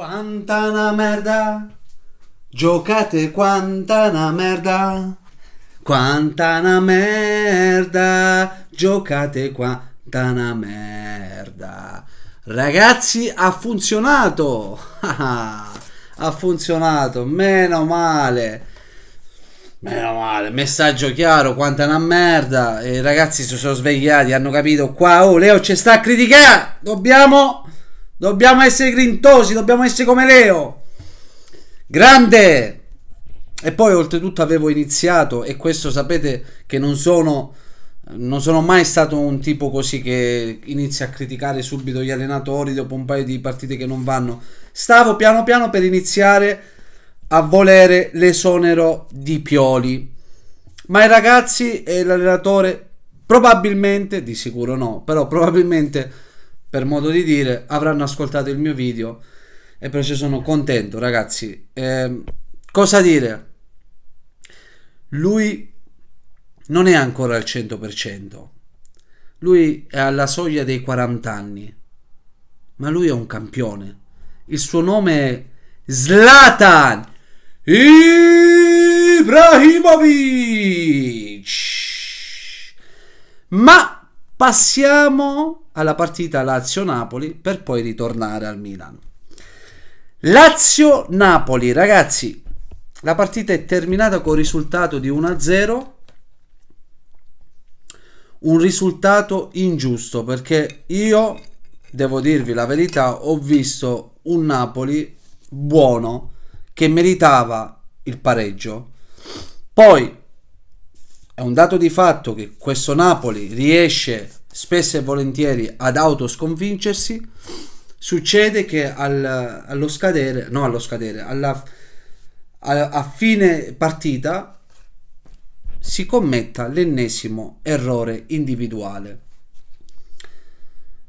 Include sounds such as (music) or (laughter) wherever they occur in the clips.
Quanta una merda, giocate quanta una merda, quanta una merda, giocate quanta una merda. Ragazzi, ha funzionato! (laughs) ha funzionato, meno male. Meno male, messaggio chiaro, quanta una merda. I ragazzi si sono svegliati, hanno capito qua, oh Leo ci sta a criticare. Dobbiamo Dobbiamo essere grintosi, dobbiamo essere come Leo. Grande! E poi oltretutto avevo iniziato, e questo sapete che non sono, non sono mai stato un tipo così che inizia a criticare subito gli allenatori dopo un paio di partite che non vanno. Stavo piano piano per iniziare a volere l'esonero di Pioli. Ma i ragazzi e l'allenatore probabilmente, di sicuro no, però probabilmente per modo di dire, avranno ascoltato il mio video e perciò sono contento, ragazzi. Eh, cosa dire? Lui non è ancora al 100%. Lui è alla soglia dei 40 anni. Ma lui è un campione. Il suo nome è Zlatan Ibrahimovic. Ma Passiamo alla partita Lazio-Napoli per poi ritornare al Milan. Lazio-Napoli, ragazzi, la partita è terminata con risultato di 1-0. Un risultato ingiusto perché io, devo dirvi la verità, ho visto un Napoli buono che meritava il pareggio. Poi è un dato di fatto che questo Napoli riesce spesso e volentieri ad autosconvincersi. Succede che al, allo scadere, no allo scadere, alla, a, a fine partita si commetta l'ennesimo errore individuale.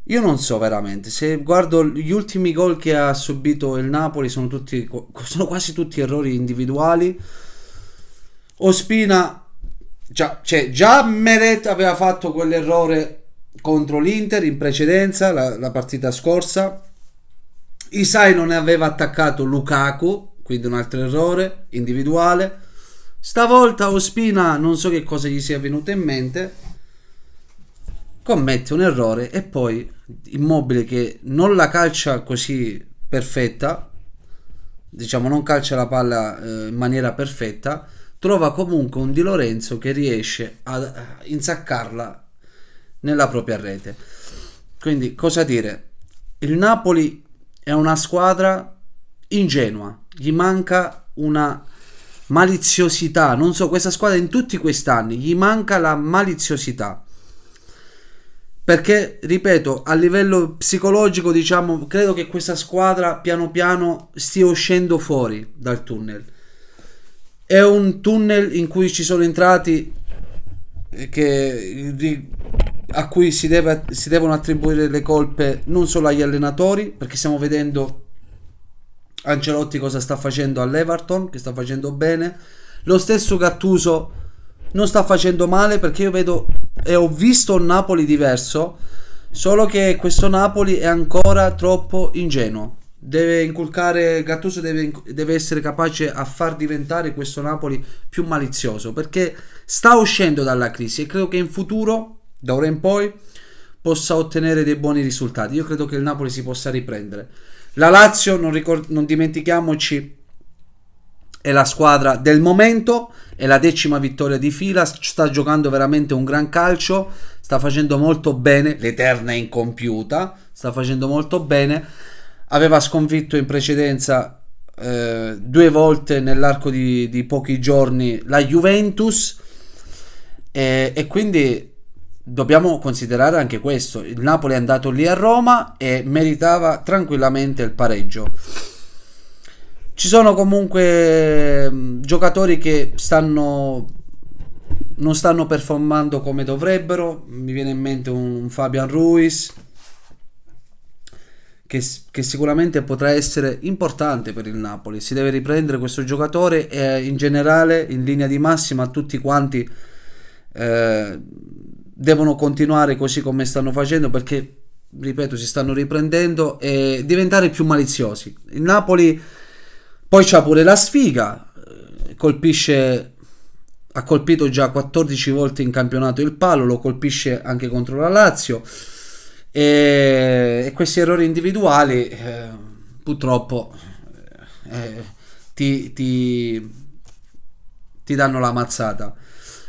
Io non so veramente, se guardo gli ultimi gol che ha subito il Napoli sono, tutti, sono quasi tutti errori individuali. Ospina Già, cioè, già Meret aveva fatto quell'errore contro l'Inter in precedenza, la, la partita scorsa. Isai non aveva attaccato Lukaku, quindi un altro errore individuale. Stavolta Ospina, non so che cosa gli sia venuto in mente, commette un errore e poi Immobile che non la calcia così perfetta, diciamo non calcia la palla eh, in maniera perfetta, trova comunque un Di Lorenzo che riesce a eh, insaccarla nella propria rete. Quindi cosa dire? Il Napoli è una squadra ingenua, gli manca una maliziosità, non so, questa squadra in tutti questi anni gli manca la maliziosità. Perché, ripeto, a livello psicologico, diciamo, credo che questa squadra piano piano stia uscendo fuori dal tunnel è un tunnel in cui ci sono entrati eh, che, di, a cui si, deve, si devono attribuire le colpe non solo agli allenatori, perché stiamo vedendo Ancelotti cosa sta facendo all'Everton, che sta facendo bene. Lo stesso Gattuso non sta facendo male perché io vedo e ho visto un Napoli diverso, solo che questo Napoli è ancora troppo ingenuo deve inculcare Gattuso deve, deve, essere capace a far diventare questo Napoli più malizioso perché sta uscendo dalla crisi e credo che in futuro da ora in poi possa ottenere dei buoni risultati io credo che il Napoli si possa riprendere la Lazio non, ricord- non dimentichiamoci è la squadra del momento è la decima vittoria di fila sta giocando veramente un gran calcio sta facendo molto bene l'eterna è incompiuta sta facendo molto bene aveva sconfitto in precedenza eh, due volte nell'arco di, di, pochi giorni la Juventus e, e quindi dobbiamo considerare anche questo. Il Napoli è andato lì a Roma e meritava tranquillamente il pareggio. Ci sono comunque mm, giocatori che stanno non stanno performando come dovrebbero. Mi viene in mente un Fabian Ruiz, che, che, sicuramente potrà essere importante per il Napoli. Si deve riprendere questo giocatore e in generale, in linea di massima, tutti quanti eh, devono continuare così come stanno facendo perché, ripeto, si stanno riprendendo e diventare più maliziosi. Il Napoli poi c'ha pure la sfiga, eh, colpisce ha colpito già 14 volte in campionato il palo, lo colpisce anche contro la Lazio. E, e questi errori individuali eh, purtroppo eh, eh, ti, ti, ti danno la mazzata.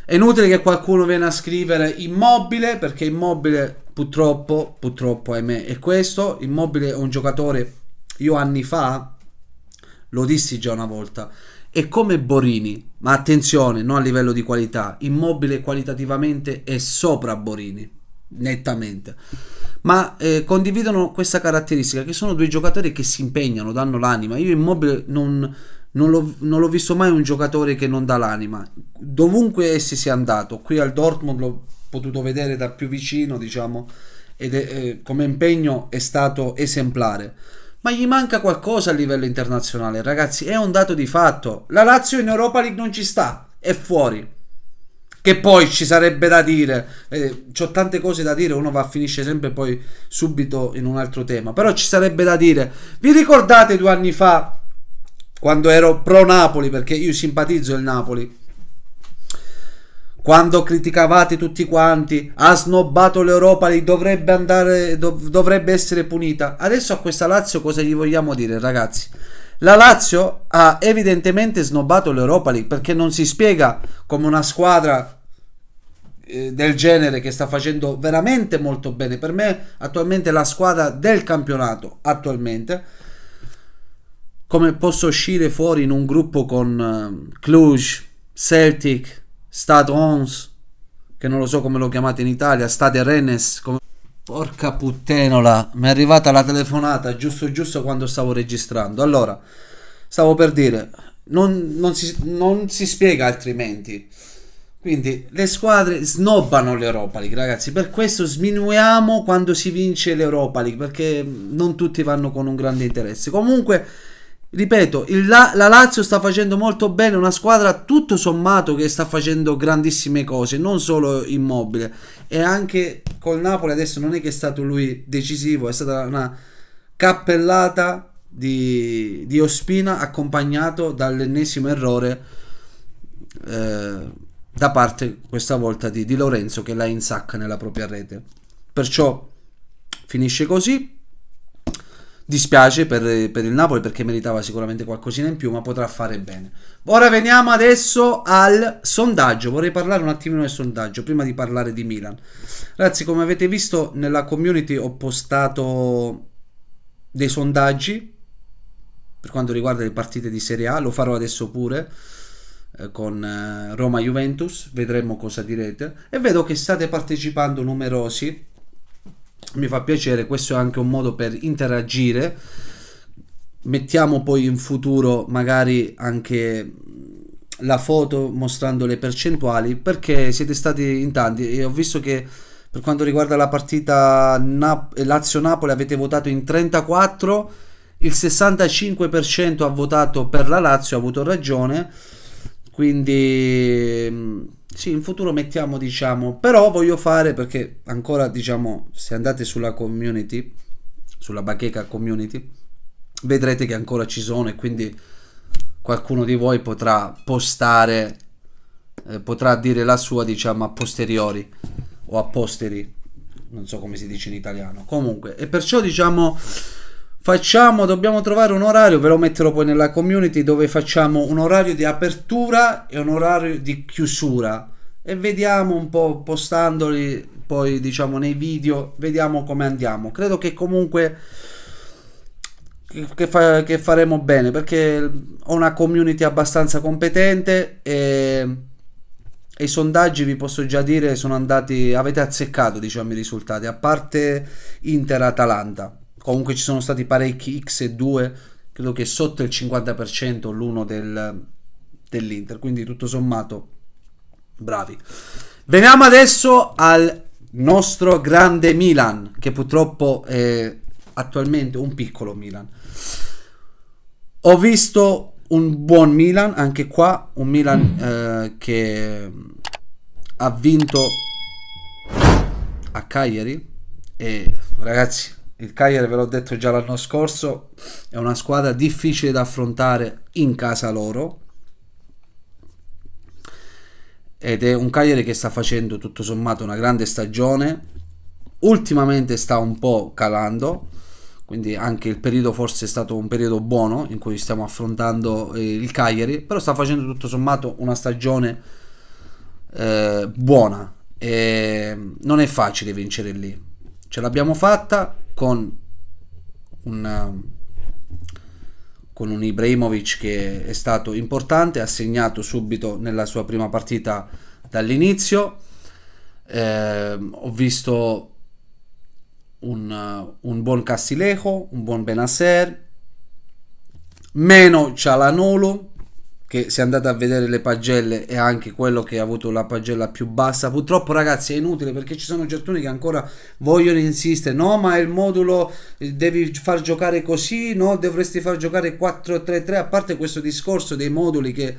È inutile che qualcuno venga a scrivere immobile perché immobile purtroppo, purtroppo ahimè, è questo. Immobile è un giocatore, io anni fa lo dissi già una volta, è come Borini, ma attenzione, non a livello di qualità. Immobile qualitativamente è sopra Borini, nettamente ma eh, condividono questa caratteristica che sono due giocatori che si impegnano, danno l'anima. Io Immobile non, non, l'ho, non l'ho visto mai un giocatore che non dà l'anima, dovunque essi sia andato. Qui al Dortmund l'ho potuto vedere da più vicino, diciamo, ed è, eh, come impegno è stato esemplare. Ma gli manca qualcosa a livello internazionale, ragazzi, è un dato di fatto. La Lazio in Europa League non ci sta, è fuori. Che poi ci sarebbe da dire, eh, ho tante cose da dire, uno va a finire sempre poi subito in un altro tema, però ci sarebbe da dire, vi ricordate due anni fa quando ero pro Napoli, perché io simpatizzo il Napoli. Quando criticavate tutti quanti, ha snobbato l'Europa, dovrebbe, andare, dov- dovrebbe essere punita. Adesso a questa Lazio cosa gli vogliamo dire, ragazzi? La Lazio ha evidentemente snobbato l'Europa League perché non si spiega come una squadra eh, del genere che sta facendo veramente molto bene per me attualmente la squadra del campionato attualmente come posso uscire fuori in un gruppo con uh, Cluj, Celtic, Stade Ons che non lo so come lo chiamate in Italia, Stade Rennes come... Porca puttenola, mi è arrivata la telefonata giusto giusto quando stavo registrando. Allora, stavo per dire, non, non, si, non si spiega altrimenti. Quindi le squadre snobbano l'Europa League, ragazzi. Per questo sminuiamo quando si vince l'Europa League, perché non tutti vanno con un grande interesse. Comunque, ripeto, il, la, la, Lazio sta facendo molto bene, una squadra tutto sommato che sta facendo grandissime cose, non solo immobile. E anche col Napoli adesso non è che è stato lui decisivo, è stata una cappellata di, di Ospina accompagnato dall'ennesimo errore eh, da parte questa volta di, di Lorenzo che la insacca nella propria rete. Perciò finisce così Dispiace per, per, il Napoli perché meritava sicuramente qualcosina in più, ma potrà fare bene. Ora veniamo adesso al sondaggio. Vorrei parlare un attimino del sondaggio prima di parlare di Milan. Ragazzi, come avete visto nella community ho postato dei sondaggi per quanto riguarda le partite di Serie A, lo farò adesso pure eh, con eh, Roma Juventus, vedremo cosa direte e vedo che state partecipando numerosi mi fa piacere, questo è anche un modo per interagire. Mettiamo poi in futuro magari anche la foto mostrando le percentuali perché siete stati in tanti e ho visto che per quanto riguarda la partita Nap- Lazio-Napoli avete votato in 34, il 65% ha votato per la Lazio, ha avuto ragione quindi mm, sì, in futuro mettiamo, diciamo, però voglio fare perché ancora, diciamo, se andate sulla community, sulla bacheca community, vedrete che ancora ci sono e quindi qualcuno di voi potrà postare, eh, potrà dire la sua, diciamo, a posteriori o a posteri, non so come si dice in italiano. Comunque, e perciò, diciamo Facciamo, dobbiamo trovare un orario, ve lo metterò poi nella community dove facciamo un orario di apertura e un orario di chiusura e vediamo un po' postandoli poi diciamo nei video vediamo come andiamo credo che comunque che, fa, che, faremo bene perché ho una community abbastanza competente e, e, i sondaggi vi posso già dire sono andati avete azzeccato diciamo i risultati a parte Inter Atalanta comunque ci sono stati parecchi X2, credo che sotto il 50% l'uno del, dell'Inter, quindi tutto sommato bravi. Veniamo adesso al nostro grande Milan, che purtroppo è attualmente un piccolo Milan. Ho visto un buon Milan, anche qua un Milan eh, che ha vinto a Cagliari e ragazzi il Cagliari ve l'ho detto già l'anno scorso, è una squadra difficile da affrontare in casa loro ed è un Cagliari che sta facendo tutto sommato una grande stagione, ultimamente sta un po' calando, quindi anche il periodo forse è stato un periodo buono in cui stiamo affrontando eh, il Cagliari, però sta facendo tutto sommato una stagione eh, buona e non è facile vincere lì, ce l'abbiamo fatta con un, con un Ibrahimovic che è stato importante, ha segnato subito nella sua prima partita dall'inizio. Eh, ho visto un, un, buon Castilejo, un buon Benasser, meno Cialanolo che se andate a vedere le pagelle è anche quello che ha avuto la pagella più bassa. Purtroppo ragazzi è inutile perché ci sono certuni che ancora vogliono insistere, no ma il modulo eh, devi far giocare così, no dovresti far giocare 4-3-3, a parte questo discorso dei moduli che...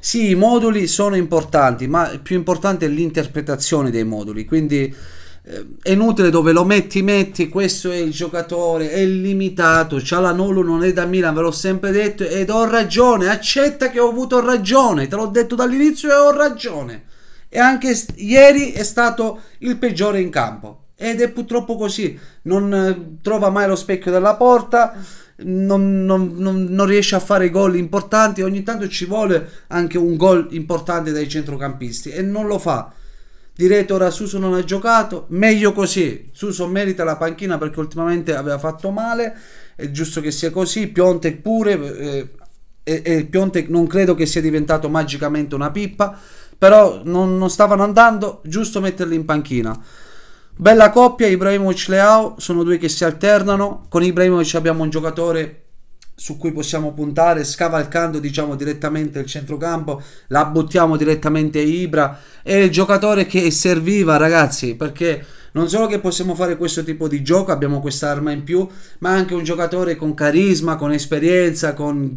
Sì, i moduli sono importanti, ma più importante è l'interpretazione dei moduli, quindi eh, è inutile dove lo metti, metti, questo è il giocatore, è limitato, Cialanoglu non è da Milan, ve l'ho sempre detto ed ho ragione, accetta che ho avuto ragione, te l'ho detto dall'inizio e ho ragione. E anche ieri è stato il peggiore in campo ed è purtroppo così, non eh, trova mai lo specchio della porta. Non, non, non, non, riesce a fare gol importanti. Ogni tanto ci vuole anche un gol importante dai centrocampisti e non lo fa. Direte ora Suso non ha giocato, meglio così. Suso merita la panchina perché ultimamente aveva fatto male, è giusto che sia così. Piontek pure, eh, e, e Piontek non credo che sia diventato magicamente una pippa, però non, non stavano andando, giusto metterli in panchina. Bella coppia, Ibrahimovic Leao, sono due che si alternano. Con Ibrahimovic abbiamo un giocatore su cui possiamo puntare, scavalcando diciamo direttamente il centrocampo, la buttiamo direttamente a Ibra, è il giocatore che serviva ragazzi, perché non solo che possiamo fare questo tipo di gioco, abbiamo quest'arma in più, ma anche un giocatore con carisma, con esperienza, con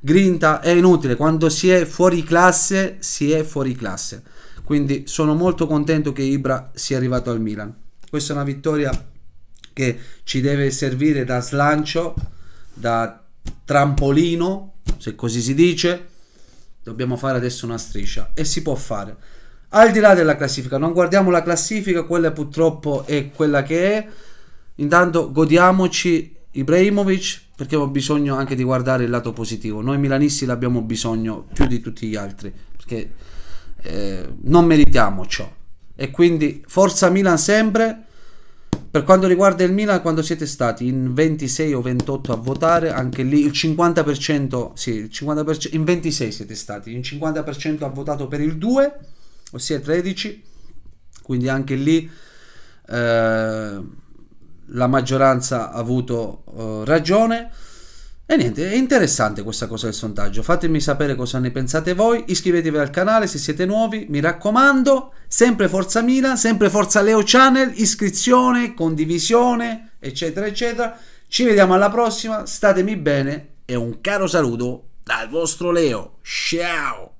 grinta, è inutile, quando si è fuori classe, si è fuori classe. Quindi sono molto contento che Ibra sia arrivato al Milan. Questa è una vittoria che ci deve servire da slancio, da trampolino, se così si dice, dobbiamo fare adesso una striscia e si può fare. Al di là della classifica, non guardiamo la classifica, quella purtroppo è quella che è. Intanto godiamoci Ibrahimovic perché ho bisogno anche di guardare il lato positivo. Noi milanisti l'abbiamo bisogno più di tutti gli altri perché eh, non meritiamo ciò. E quindi forza Milan sempre, per quanto riguarda il Milan, quando siete stati in 26 o 28 a votare, anche lì il 50%, sì, il 50% in 26 siete stati, il 50% ha votato per il 2, ossia 13, quindi anche lì eh, la maggioranza ha avuto eh, ragione. E niente, è interessante questa cosa del sondaggio, fatemi sapere cosa ne pensate voi, iscrivetevi al canale se siete nuovi, mi raccomando, sempre Forza Mila, sempre Forza Leo Channel, iscrizione, condivisione, eccetera, eccetera. Ci vediamo alla prossima, statemi bene e un caro saluto dal vostro Leo. Ciao!